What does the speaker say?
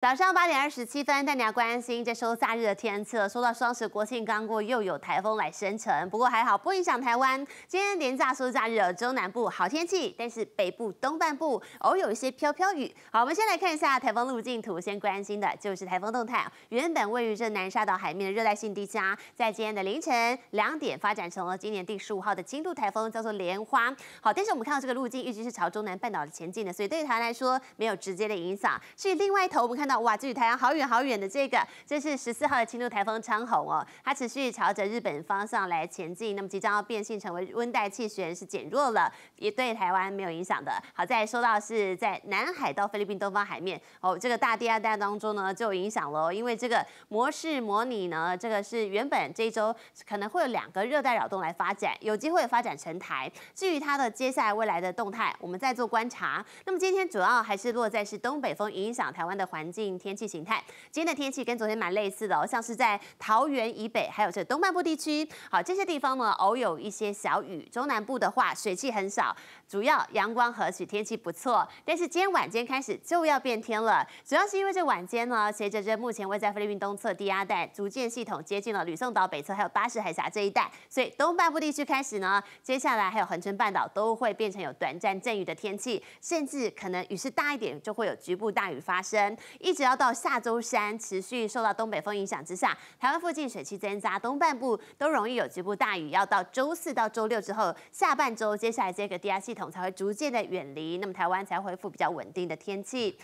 早上八点二十七分，带家关心这收假日的天气了。说到双十国庆刚过，又有台风来生成，不过还好不影响台湾。今天连假收假日，中南部好天气，但是北部东半部偶有一些飘飘雨。好，我们先来看一下台风路径图。先关心的就是台风动态，原本位于这南沙岛海面的热带性低压，在今天的凌晨两点发展成了今年第十五号的轻度台风，叫做莲花。好，但是我们看到这个路径，一直是朝中南半岛前进的，所以对台湾来说没有直接的影响。所以另外一头，我们看。那哇，距离台湾好远好远的这个，这是十四号的轻度台风昌鸿哦，它持续朝着日本方向来前进，那么即将要变性成为温带气旋是减弱了，也对台湾没有影响的。好在说到是在南海到菲律宾东方海面哦，这个大低压带当中呢，就有影响喽，因为这个模式模拟呢，这个是原本这一周可能会有两个热带扰动来发展，有机会发展成台。至于它的接下来未来的动态，我们再做观察。那么今天主要还是落在是东北风影响台湾的环境。近天气形态，今天的天气跟昨天蛮类似的哦，像是在桃园以北，还有这东半部地区，好，这些地方呢偶有一些小雨；中南部的话，水汽很少，主要阳光和煦，天气不错。但是今天晚间开始就要变天了，主要是因为这晚间呢，随着这目前位在菲律宾东侧低压带逐渐系统接近了吕宋岛北侧，还有巴士海峡这一带，所以东半部地区开始呢，接下来还有恒春半岛都会变成有短暂阵雨的天气，甚至可能雨势大一点，就会有局部大雨发生。一一直要到下周三，持续受到东北风影响之下，台湾附近水汽增加，东半部都容易有局部大雨。要到周四到周六之后，下半周接下来这个低压系统才会逐渐的远离，那么台湾才恢复比较稳定的天气。